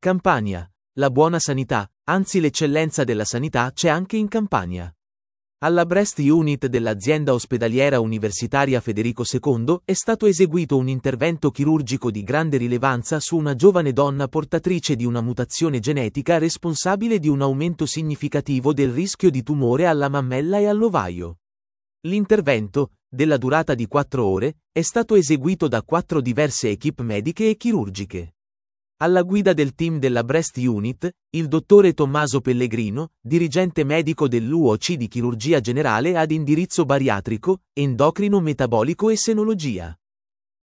Campania. La buona sanità, anzi l'eccellenza della sanità c'è anche in Campania. Alla Breast Unit dell'azienda ospedaliera universitaria Federico II è stato eseguito un intervento chirurgico di grande rilevanza su una giovane donna portatrice di una mutazione genetica responsabile di un aumento significativo del rischio di tumore alla mammella e all'ovaio. L'intervento, della durata di quattro ore, è stato eseguito da quattro diverse equip mediche e chirurgiche. Alla guida del team della Breast Unit, il dottore Tommaso Pellegrino, dirigente medico dell'UOC di chirurgia generale ad indirizzo bariatrico, endocrino metabolico e senologia.